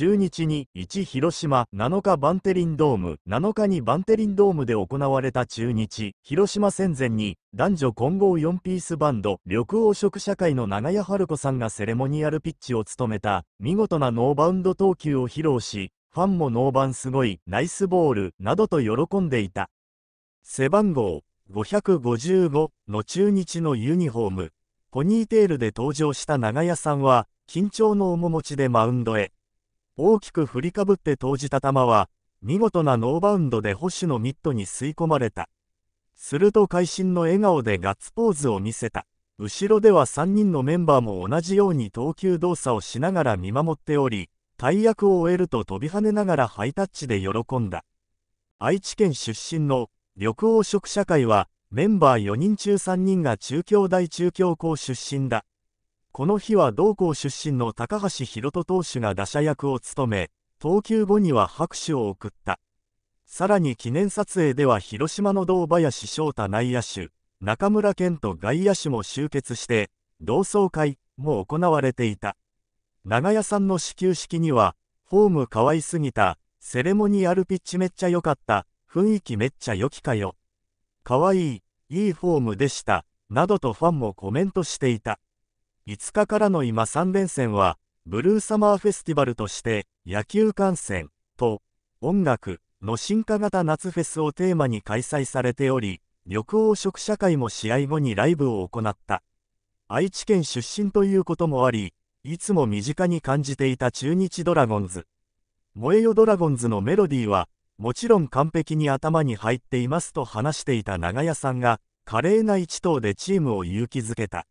中日に1広島7日バンテリンドーム7日にバンテリンドームで行われた中日広島戦前に男女混合4ピースバンド緑黄色社会の長屋春子さんがセレモニアルピッチを務めた見事なノーバウンド投球を披露しファンもノーバンすごいナイスボールなどと喜んでいた背番号555の中日のユニフォームポニーテールで登場した長屋さんは緊張の面持ちでマウンドへ大きく振りかぶって投じた球は、見事なノーバウンドで保守のミットに吸い込まれた。すると会心の笑顔でガッツポーズを見せた。後ろでは3人のメンバーも同じように投球動作をしながら見守っており、大役を終えると飛び跳ねながらハイタッチで喜んだ。愛知県出身の緑黄色社会は、メンバー4人中3人が中京大中京校出身だ。この日は同校出身の高橋宏斗投手が打者役を務め、投球後には拍手を送った。さらに記念撮影では広島の堂林翔太内野手、中村健と外野手も集結して、同窓会も行われていた。長屋さんの始球式には、フォーム可愛すぎた、セレモニアルピッチめっちゃ良かった、雰囲気めっちゃ良きかよ。可愛い、いいフォームでした、などとファンもコメントしていた。5日からの今3連戦は、ブルーサマーフェスティバルとして野球観戦と音楽の進化型夏フェスをテーマに開催されており、緑黄色社会も試合後にライブを行った。愛知県出身ということもあり、いつも身近に感じていた中日ドラゴンズ。燃えよドラゴンズのメロディーは、もちろん完璧に頭に入っていますと話していた長屋さんが、華麗な一投でチームを勇気づけた。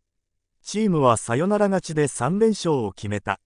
チームはサヨナラ勝ちで3連勝を決めた。